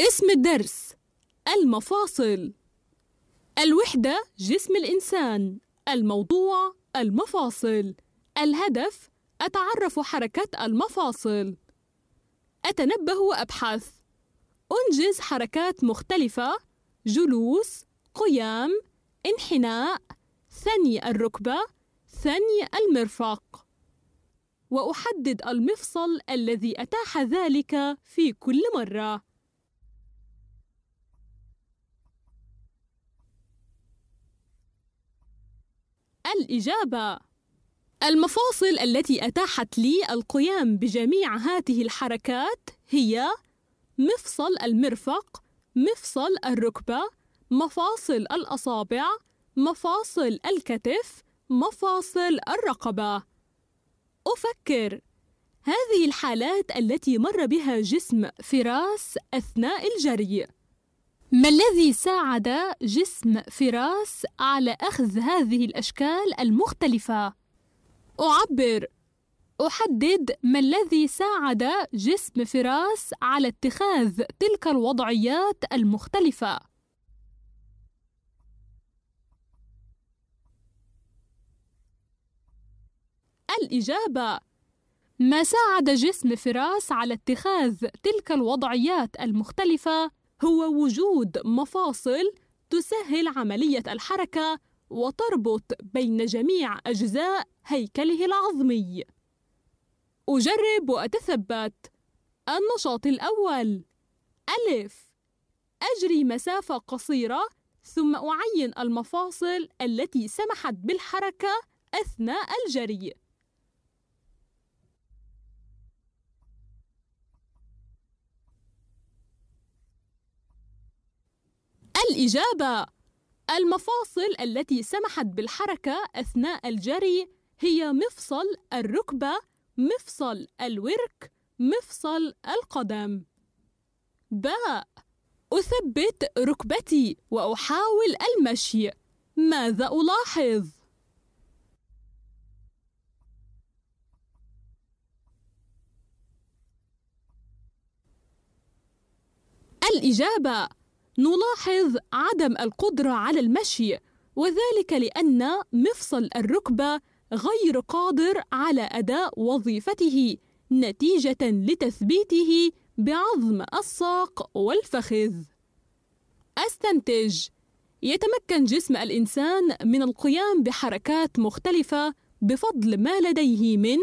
اسم الدرس المفاصل الوحدة جسم الإنسان الموضوع المفاصل الهدف أتعرف حركة المفاصل أتنبه وأبحث أنجز حركات مختلفة جلوس قيام انحناء ثني الركبة ثني المرفق وأحدد المفصل الذي أتاح ذلك في كل مرة الإجابة المفاصل التي أتاحت لي القيام بجميع هذه الحركات هي مفصل المرفق مفصل الركبة مفاصل الأصابع مفاصل الكتف مفاصل الرقبة أفكر هذه الحالات التي مر بها جسم فراس أثناء الجري ما الذي ساعد جسم فراس على أخذ هذه الأشكال المختلفة؟ أعبر أحدد ما الذي ساعد جسم فراس على اتخاذ تلك الوضعيات المختلفة الإجابة ما ساعد جسم فراس على اتخاذ تلك الوضعيات المختلفة هو وجود مفاصل تسهل عملية الحركة وتربط بين جميع أجزاء هيكله العظمي. أجرب وأتثبت. النشاط الأول: ألف: أجري مسافة قصيرة ثم أعين المفاصل التي سمحت بالحركة أثناء الجري. الإجابة المفاصل التي سمحت بالحركة أثناء الجري هي مفصل الركبة مفصل الورك مفصل القدم باء أثبت ركبتي وأحاول المشي ماذا ألاحظ؟ الإجابة نلاحظ عدم القدرة على المشي وذلك لأن مفصل الركبة غير قادر على أداء وظيفته نتيجة لتثبيته بعظم الساق والفخذ. استنتج يتمكن جسم الإنسان من القيام بحركات مختلفة بفضل ما لديه من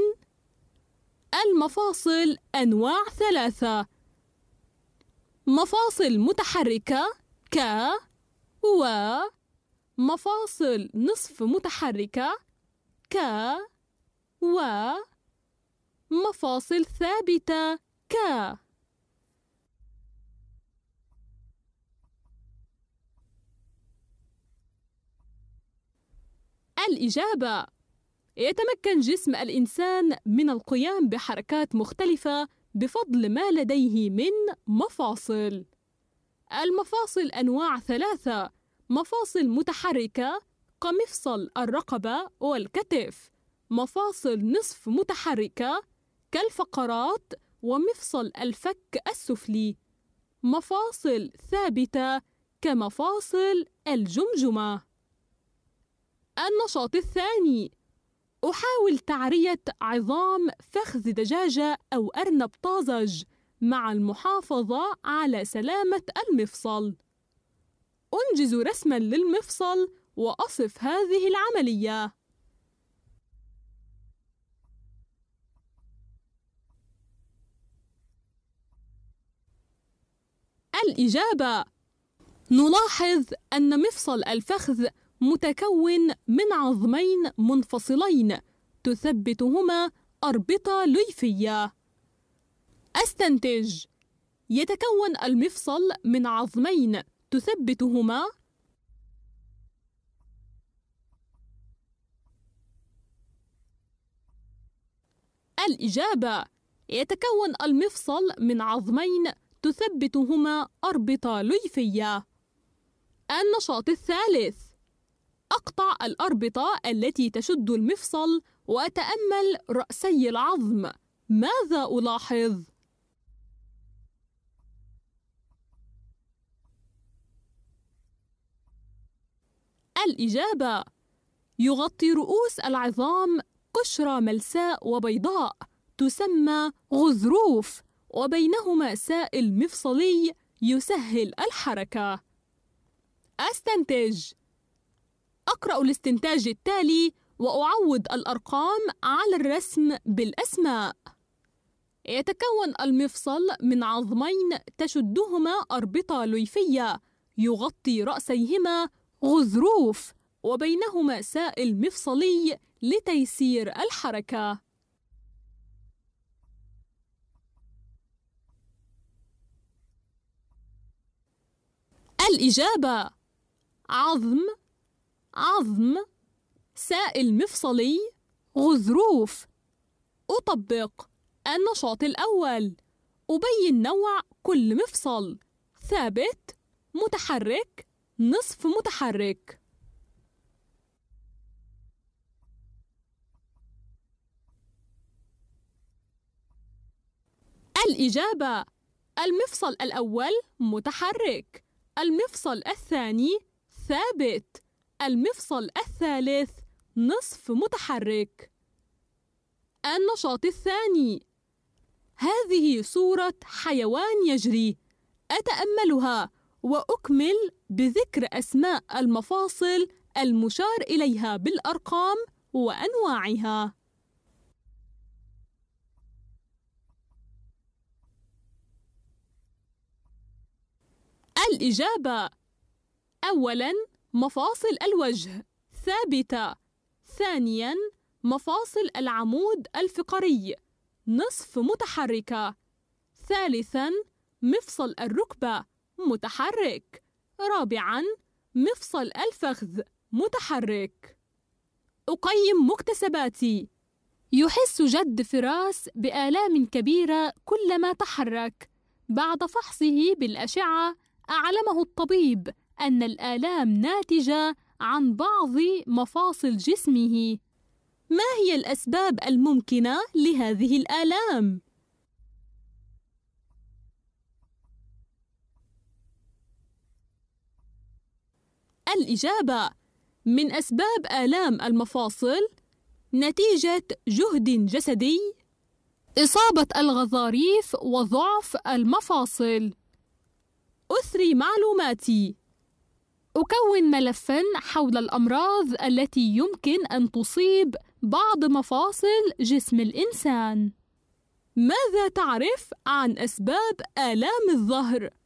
المفاصل أنواع ثلاثة مفاصل متحركة ك و مفاصل نصف متحركة ك و مفاصل ثابتة ك الإجابة يتمكن جسم الإنسان من القيام بحركات مختلفة بفضل ما لديه من مفاصل المفاصل أنواع ثلاثة مفاصل متحركة كمفصل الرقبة والكتف مفاصل نصف متحركة كالفقرات ومفصل الفك السفلي مفاصل ثابتة كمفاصل الجمجمة النشاط الثاني أحاول تعرية عظام فخذ دجاجة أو أرنب طازج مع المحافظة على سلامة المفصل. أنجز رسما للمفصل وأصف هذه العملية. الإجابة نلاحظ أن مفصل الفخذ متكون من عظمين منفصلين تثبتهما أربطة ليفية أستنتج يتكون المفصل من عظمين تثبتهما الإجابة يتكون المفصل من عظمين تثبتهما أربطة ليفية النشاط الثالث أقطع الأربطة التي تشد المفصل وأتأمل رأسي العظم ماذا ألاحظ؟ الإجابة يغطي رؤوس العظام قشرة ملساء وبيضاء تسمى غزروف وبينهما سائل مفصلي يسهل الحركة أستنتج أقرأ الاستنتاج التالي وأعوض الأرقام على الرسم بالأسماء. يتكون المفصل من عظمين تشدهما أربطة ليفية يغطي رأسيهما غزروف وبينهما سائل مفصلي لتيسير الحركة. الإجابة عظم عظم سائل مفصلي غزروف أطبق النشاط الأول أبين نوع كل مفصل ثابت متحرك نصف متحرك الإجابة المفصل الأول متحرك المفصل الثاني ثابت المفصل الثالث نصف متحرك النشاط الثاني هذه صورة حيوان يجري أتأملها وأكمل بذكر أسماء المفاصل المشار إليها بالأرقام وأنواعها الإجابة أولاً مفاصل الوجه ثابتة ثانيا مفاصل العمود الفقري نصف متحركة ثالثا مفصل الركبة متحرك رابعا مفصل الفخذ متحرك أقيم مكتسباتي يحس جد فراس بآلام كبيرة كلما تحرك بعد فحصه بالأشعة أعلمه الطبيب أن الآلام ناتجة عن بعض مفاصل جسمه ما هي الأسباب الممكنة لهذه الآلام؟ الإجابة من أسباب آلام المفاصل نتيجة جهد جسدي، إصابة الغضاريف وضعف المفاصل. أثري معلوماتي أكون ملفا حول الأمراض التي يمكن أن تصيب بعض مفاصل جسم الإنسان. ماذا تعرف عن أسباب آلام الظهر؟